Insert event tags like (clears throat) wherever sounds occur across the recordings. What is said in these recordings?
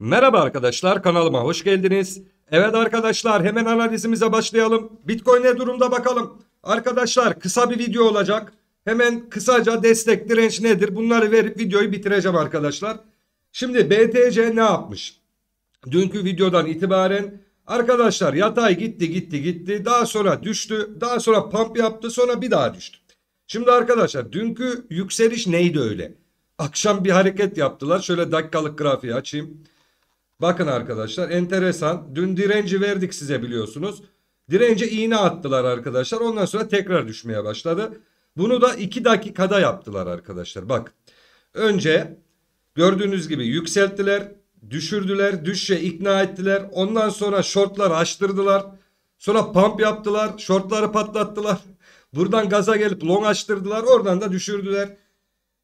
Merhaba arkadaşlar kanalıma hoş geldiniz. Evet arkadaşlar hemen analizimize başlayalım. Bitcoin ne durumda bakalım. Arkadaşlar kısa bir video olacak. Hemen kısaca destek direnç nedir bunları verip videoyu bitireceğim arkadaşlar. Şimdi BTC ne yapmış? Dünkü videodan itibaren arkadaşlar yatay gitti gitti gitti. Daha sonra düştü. Daha sonra pump yaptı sonra bir daha düştü. Şimdi arkadaşlar dünkü yükseliş neydi öyle? Akşam bir hareket yaptılar. Şöyle dakikalık grafiği açayım. Bakın arkadaşlar enteresan. Dün direnci verdik size biliyorsunuz. Dirence iğne attılar arkadaşlar. Ondan sonra tekrar düşmeye başladı. Bunu da 2 dakikada yaptılar arkadaşlar. Bak önce gördüğünüz gibi yükselttiler. Düşürdüler. Düşe ikna ettiler. Ondan sonra shortlar açtırdılar. Sonra pump yaptılar. Shortları patlattılar. (laughs) Buradan gaza gelip long açtırdılar. Oradan da düşürdüler.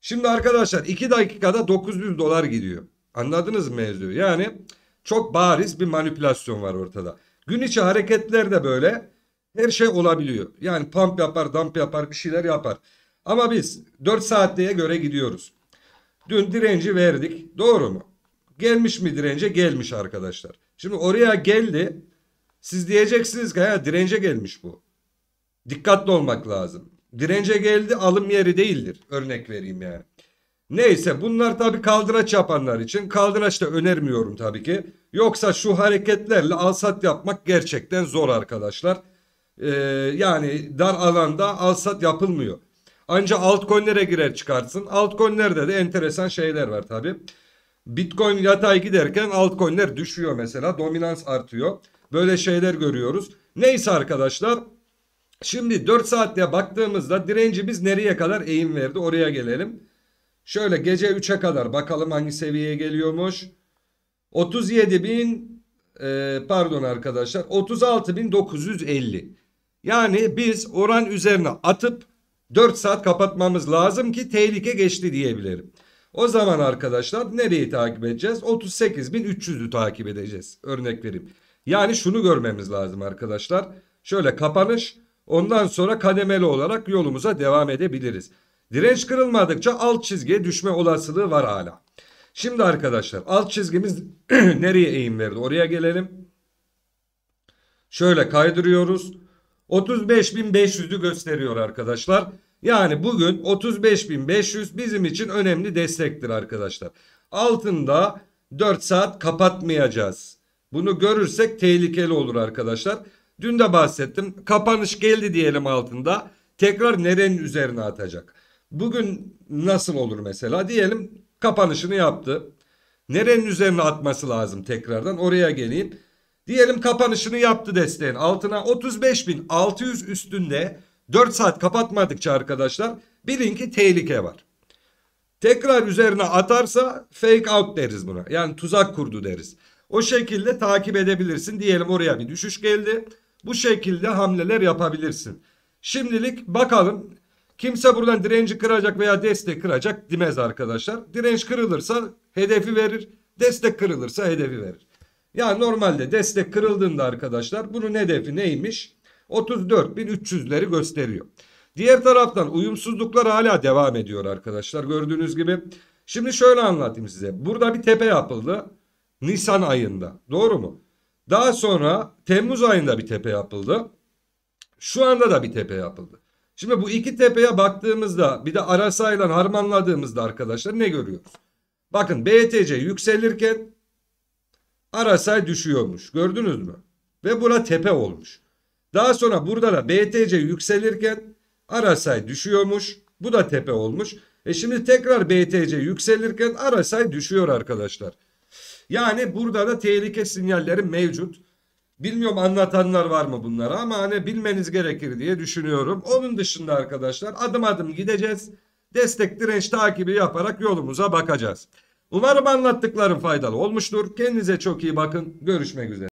Şimdi arkadaşlar 2 dakikada 900 dolar gidiyor. Anladınız mevzuyu? Yani çok bariz bir manipülasyon var ortada. Gün içi hareketler de böyle her şey olabiliyor. Yani pump yapar, dump yapar, bir şeyler yapar. Ama biz 4 saatliğe göre gidiyoruz. Dün direnci verdik. Doğru mu? Gelmiş mi dirence? Gelmiş arkadaşlar. Şimdi oraya geldi. Siz diyeceksiniz ki ha dirence gelmiş bu. Dikkatli olmak lazım. Dirence geldi alım yeri değildir. Örnek vereyim yani. Neyse bunlar tabi kaldıraç yapanlar için kaldıraç da önermiyorum tabii ki. Yoksa şu hareketlerle alsat yapmak gerçekten zor arkadaşlar. Ee, yani dar alanda alsat yapılmıyor. Anca altcoin'lere girer çıkarsın. Altcoin'lerde de enteresan şeyler var tabi. Bitcoin yatay giderken altcoin'ler düşüyor mesela. Dominans artıyor. Böyle şeyler görüyoruz. Neyse arkadaşlar. Şimdi 4 saatliğe baktığımızda direnci biz nereye kadar eğim verdi oraya gelelim. Şöyle gece 3'e kadar bakalım hangi seviyeye geliyormuş. 37 bin e, pardon arkadaşlar 36.950. Yani biz oran üzerine atıp 4 saat kapatmamız lazım ki tehlike geçti diyebilirim. O zaman arkadaşlar nereyi takip edeceğiz? 38.300'ü takip edeceğiz. Örnek vereyim. Yani şunu görmemiz lazım arkadaşlar. Şöyle kapanış ondan sonra kademeli olarak yolumuza devam edebiliriz. Direnç kırılmadıkça alt çizgiye düşme olasılığı var hala. Şimdi arkadaşlar alt çizgimiz (clears throat) nereye eğim verdi? Oraya gelelim. Şöyle kaydırıyoruz. 35.500'ü gösteriyor arkadaşlar. Yani bugün 35.500 bizim için önemli destektir arkadaşlar. Altında 4 saat kapatmayacağız. Bunu görürsek tehlikeli olur arkadaşlar. Dün de bahsettim. Kapanış geldi diyelim altında. Tekrar nerenin üzerine atacak? Bugün nasıl olur mesela? Diyelim kapanışını yaptı. Nerenin üzerine atması lazım tekrardan? Oraya geleyim. Diyelim kapanışını yaptı desteğin altına 35.600 üstünde 4 saat kapatmadıkça arkadaşlar bilin ki tehlike var. Tekrar üzerine atarsa fake out deriz buna. Yani tuzak kurdu deriz. O şekilde takip edebilirsin. Diyelim oraya bir düşüş geldi. Bu şekilde hamleler yapabilirsin. Şimdilik bakalım Kimse buradan direnci kıracak veya destek kıracak demez arkadaşlar. Direnç kırılırsa hedefi verir. Destek kırılırsa hedefi verir. Yani normalde destek kırıldığında arkadaşlar bunun hedefi neymiş? 34.300'leri gösteriyor. Diğer taraftan uyumsuzluklar hala devam ediyor arkadaşlar gördüğünüz gibi. Şimdi şöyle anlatayım size. Burada bir tepe yapıldı Nisan ayında doğru mu? Daha sonra Temmuz ayında bir tepe yapıldı. Şu anda da bir tepe yapıldı. Şimdi bu iki tepeye baktığımızda bir de arasayla harmanladığımızda arkadaşlar ne görüyoruz? Bakın BTC yükselirken arasay düşüyormuş. Gördünüz mü? Ve bura tepe olmuş. Daha sonra burada da BTC yükselirken arasay düşüyormuş. Bu da tepe olmuş. E şimdi tekrar BTC yükselirken arasay düşüyor arkadaşlar. Yani burada da tehlike sinyalleri mevcut. Bilmiyorum anlatanlar var mı bunlara ama hani bilmeniz gerekir diye düşünüyorum. Onun dışında arkadaşlar adım adım gideceğiz. Destek direnç takibi yaparak yolumuza bakacağız. Umarım anlattıklarım faydalı olmuştur. Kendinize çok iyi bakın. Görüşmek üzere.